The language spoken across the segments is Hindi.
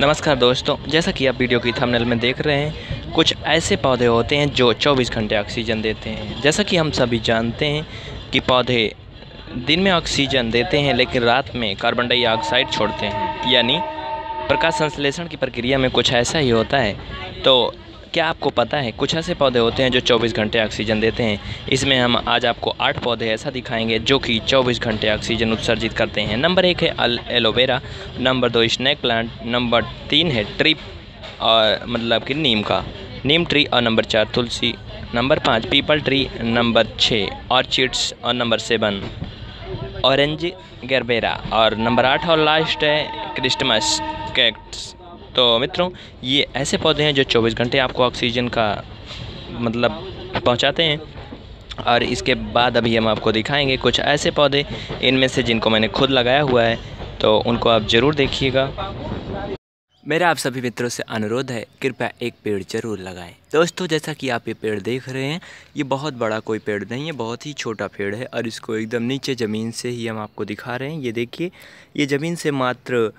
नमस्कार दोस्तों जैसा कि आप वीडियो की थंबनेल में देख रहे हैं कुछ ऐसे पौधे होते हैं जो 24 घंटे ऑक्सीजन देते हैं जैसा कि हम सभी जानते हैं कि पौधे दिन में ऑक्सीजन देते हैं लेकिन रात में कार्बन डाइऑक्साइड छोड़ते हैं यानी प्रकाश संश्लेषण की प्रक्रिया में कुछ ऐसा ही होता है तो क्या आपको पता है कुछ ऐसे पौधे होते हैं जो 24 घंटे ऑक्सीजन देते हैं इसमें हम आज आपको आठ पौधे ऐसा दिखाएंगे जो कि 24 घंटे ऑक्सीजन उत्सर्जित करते हैं नंबर एक है एलोवेरा नंबर दो स्नैक प्लांट नंबर तीन है ट्रिप और मतलब कि नीम का नीम ट्री और नंबर चार तुलसी नंबर पाँच पीपल ट्री नंबर छः ऑर्चिड्स और नंबर सेवन ऑरेंज गरबेरा और नंबर आठ और लास्ट है क्रिस्टमस कैक्ट्स तो मित्रों ये ऐसे पौधे हैं जो 24 घंटे आपको ऑक्सीजन का मतलब पहुंचाते हैं और इसके बाद अभी हम आपको दिखाएंगे कुछ ऐसे पौधे इनमें से जिनको मैंने खुद लगाया हुआ है तो उनको आप ज़रूर देखिएगा मेरा आप सभी मित्रों से अनुरोध है कृपया एक पेड़ जरूर लगाएं दोस्तों जैसा कि आप ये पेड़ देख रहे हैं ये बहुत बड़ा कोई पेड़ नहीं है बहुत ही छोटा पेड़ है और इसको एकदम नीचे ज़मीन से ही हम आपको दिखा रहे हैं ये देखिए ये ज़मीन से मात्र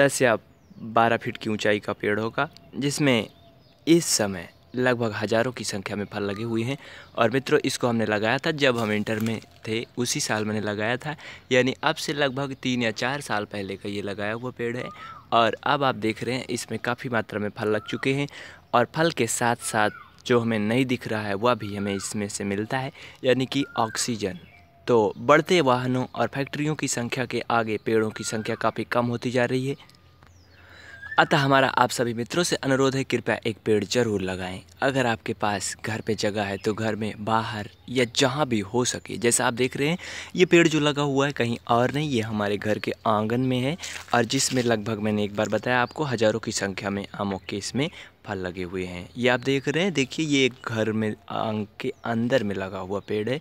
दस या बारह फीट की ऊंचाई का पेड़ होगा जिसमें इस समय लगभग हज़ारों की संख्या में फल लगे हुए हैं और मित्रों इसको हमने लगाया था जब हम इंटर में थे उसी साल मैंने लगाया था यानी अब से लगभग तीन या चार साल पहले का ये लगाया हुआ पेड़ है और अब आप देख रहे हैं इसमें काफ़ी मात्रा में फल लग चुके हैं और फल के साथ साथ जो हमें नहीं दिख रहा है वह भी हमें इसमें से मिलता है यानी कि ऑक्सीजन तो बढ़ते वाहनों और फैक्ट्रियों की संख्या के आगे पेड़ों की संख्या काफ़ी कम होती जा रही है अतः हमारा आप सभी मित्रों से अनुरोध है कृपया एक पेड़ जरूर लगाएं अगर आपके पास घर पे जगह है तो घर में बाहर या जहाँ भी हो सके जैसा आप देख रहे हैं ये पेड़ जो लगा हुआ है कहीं और नहीं ये हमारे घर के आंगन में है और जिसमें लगभग मैंने एक बार बताया आपको हज़ारों की संख्या में आमों के इसमें फल लगे हुए हैं ये आप देख रहे हैं देखिए ये एक घर में आंग के अंदर में लगा हुआ पेड़ है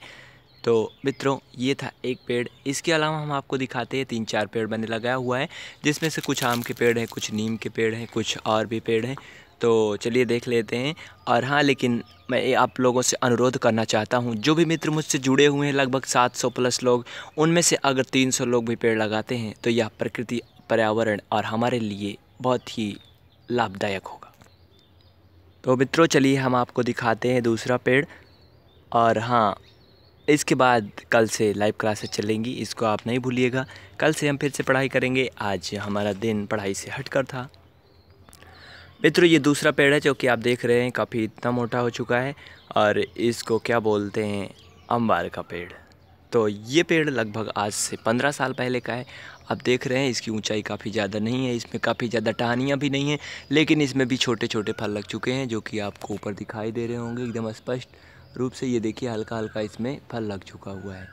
तो मित्रों ये था एक पेड़ इसके अलावा हम आपको दिखाते हैं तीन चार पेड़ मैंने लगाया हुआ है जिसमें से कुछ आम के पेड़ हैं कुछ नीम के पेड़ हैं कुछ और भी पेड़ हैं तो चलिए देख लेते हैं और हाँ लेकिन मैं आप लोगों से अनुरोध करना चाहता हूँ जो भी मित्र मुझसे जुड़े हुए हैं लगभग 700 प्लस लोग उनमें से अगर 300 लोग भी पेड़ लगाते हैं तो यह प्रकृति पर्यावरण और हमारे लिए बहुत ही लाभदायक होगा तो मित्रों चलिए हम आपको दिखाते हैं दूसरा पेड़ और हाँ इसके बाद कल से लाइव क्लासेस चलेंगी इसको आप नहीं भूलिएगा कल से हम फिर से पढ़ाई करेंगे आज हमारा दिन पढ़ाई से हट कर था मित्रों ये दूसरा पेड़ है जो कि आप देख रहे हैं काफ़ी इतना मोटा हो चुका है और इसको क्या बोलते हैं अम्बार का पेड़ तो ये पेड़ लगभग आज से पंद्रह साल पहले का है आप देख रहे हैं इसकी ऊंचाई काफ़ी ज़्यादा नहीं है इसमें काफ़ी ज़्यादा टहनियाँ भी नहीं हैं लेकिन इसमें भी छोटे छोटे फल लग चुके हैं जो कि आपको ऊपर दिखाई दे रहे होंगे एकदम स्पष्ट रूप से ये देखिए हल्का हल्का इसमें फल लग चुका हुआ है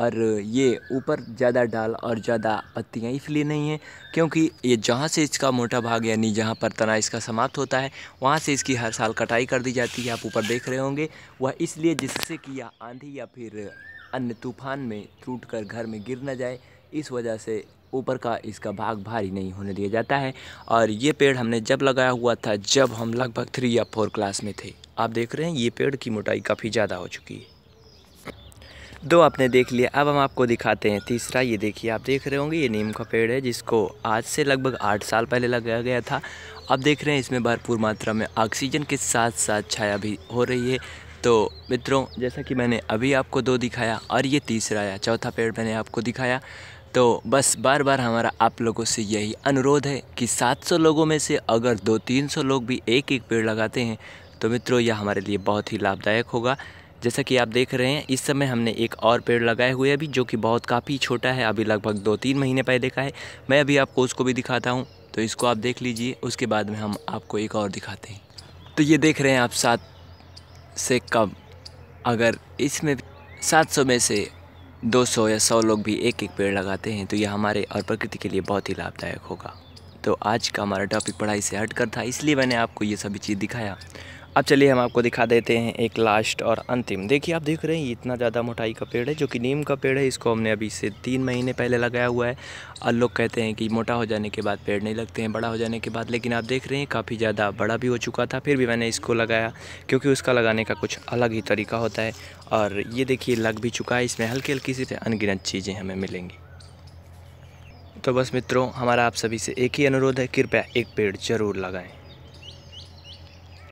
और ये ऊपर ज़्यादा डाल और ज़्यादा पत्तियाँ इसलिए नहीं हैं क्योंकि ये जहाँ से इसका मोटा भाग यानी जहाँ पर तना इसका समाप्त होता है वहाँ से इसकी हर साल कटाई कर दी जाती है आप ऊपर देख रहे होंगे वह इसलिए जिससे कि यह आंधी या फिर अन्य तूफान में टूट कर घर में गिर ना जाए इस वजह से ऊपर का इसका भाग भारी नहीं होने दिया जाता है और ये पेड़ हमने जब लगाया हुआ था जब हम लगभग थ्री या फोर क्लास में थे आप देख रहे हैं ये पेड़ की मोटाई काफ़ी ज़्यादा हो चुकी है दो आपने देख लिया अब हम आपको दिखाते हैं तीसरा ये देखिए आप देख रहे होंगे ये नीम का पेड़ है जिसको आज से लगभग आठ साल पहले लगाया गया था अब देख रहे हैं इसमें भरपूर मात्रा में ऑक्सीजन के साथ साथ छाया भी हो रही है तो मित्रों जैसा कि मैंने अभी आपको दो दिखाया और ये तीसरा आया चौथा पेड़ मैंने आपको दिखाया तो बस बार बार हमारा आप लोगों से यही अनुरोध है कि 700 लोगों में से अगर दो तीन सौ लोग भी एक एक पेड़ लगाते हैं तो मित्रों यह हमारे लिए बहुत ही लाभदायक होगा जैसा कि आप देख रहे हैं इस समय हमने एक और पेड़ लगाए हुए अभी जो कि बहुत काफ़ी छोटा है अभी लगभग दो तीन महीने पहले का है मैं अभी आपको उसको भी दिखाता हूँ तो इसको आप देख लीजिए उसके बाद में हम आपको एक और दिखाते हैं तो ये देख रहे हैं आप सात से कम अगर इसमें सात सौ में से दो सौ या सौ लोग भी एक एक पेड़ लगाते हैं तो यह हमारे और प्रकृति के लिए बहुत ही लाभदायक होगा तो आज का हमारा टॉपिक पढ़ाई से हट कर था इसलिए मैंने आपको ये सभी चीज़ दिखाया अब चलिए हम आपको दिखा देते हैं एक लास्ट और अंतिम देखिए आप देख रहे हैं इतना ज़्यादा मोटाई का पेड़ है जो कि नीम का पेड़ है इसको हमने अभी से तीन महीने पहले लगाया हुआ है और लोग कहते हैं कि मोटा हो जाने के बाद पेड़ नहीं लगते हैं बड़ा हो जाने के बाद लेकिन आप देख रहे हैं काफ़ी ज़्यादा बड़ा भी हो चुका था फिर भी मैंने इसको लगाया क्योंकि उसका लगाने का कुछ अलग ही तरीका होता है और ये देखिए लग भी चुका है इसमें हल्की हल्की सी अनगिनत चीज़ें हमें मिलेंगी तो बस मित्रों हमारा आप सभी से एक ही अनुरोध है कृपया एक पेड़ ज़रूर लगाएँ